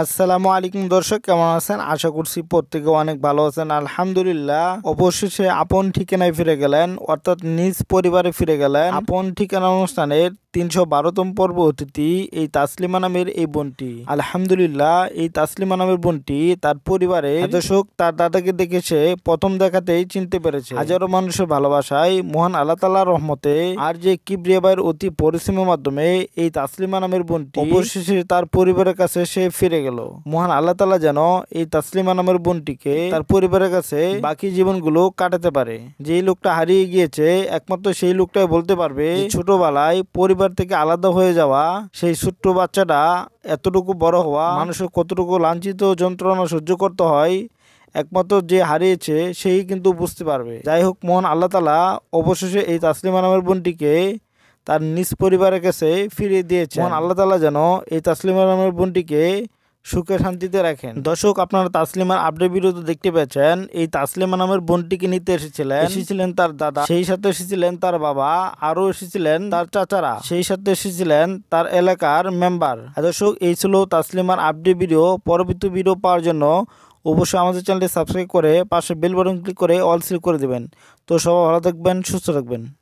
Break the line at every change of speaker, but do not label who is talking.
আসসালামু আলাইকুম দর্শক কেমন আছেন আশা করছি প্রত্যেকে অনেক ভালো আছেন আলহামদুলিল্লাহ অবশেষে আপন ঠিকানায় ফিরে গেলেন অর্থাৎ নিজ পরিবারে ফিরে গেলেন আপন ঠিকানা অনুষ্ঠানের তিনশো বারোতম পর্ব অতিথি এই তাসলিমা নামের এই বোনটি আলহামদুলিল্লাহ এই তাসলিমা নামের বোনটি তার পরিবারে দর্শক তার দাদাকে দেখেছে প্রথম দেখাতেই চিনতে পেরেছে হাজারো মানুষের ভালোবাসায় মহান আল্লাহ তাল্লাহ রহমতে আর যে কিবরিয়া ভাইয়ের অতি পরিশ্রমের মাধ্যমে এই তাসলিমা নামের বোনটি অবশেষে তার পরিবারের কাছে সে ফিরে গেল মহান আল্লাহ তালা যেন এই তাসলিমা নামের বোনটিকে তার পরিবারের কাছে বাকি জীবনগুলো কাটাতে পারে যে লোকটা হারিয়ে গিয়েছে একমাত্র সেই লোকটাই বলতে পারবে ছোটবেলায় পরিবার থেকে আলাদা হয়ে যাওয়া সেই ছোট্ট বাচ্চাটা এতটুকু বড় হওয়া মানুষের কতটুকু লাঞ্ছিত যন্ত্রণা সহ্য করতে হয় একমাত্র যে হারিয়েছে সেই কিন্তু বুঝতে পারবে যাই হোক মোহন আল্লাহ তালা অবশেষে এই তাসলিমা নামের বোনটিকে তার নিজ পরিবারের কাছে ফিরিয়ে দিয়েছে মোহন আল্লাহ তালা যেন এই তাসলিমা নামের বোনটিকে সুখে শান্তিতে রাখেন দর্শক আপনারা তাসলিমার আপডেট ভিডিওতে দেখতে পেয়েছেন এই তাসলিমা নামের বোনটিকে নিতে এসেছিলেন এসেছিলেন তার দাদা সেই সাথে এসেছিলেন তার বাবা আরও এসেছিলেন তার চাচারা সেই সাথে এসেছিলেন তার এলাকার মেম্বার দর্শক এই ছিল তাসলিমার আপডেট ভিডিও পরবর্তী ভিডিও পাওয়ার জন্য অবশ্যই আমাদের চ্যানেলটি সাবস্ক্রাইব করে পাশে বেল বাটন ক্লিক করে অল সিলেক্ট করে দেবেন তো সবাই ভালো থাকবেন সুস্থ থাকবেন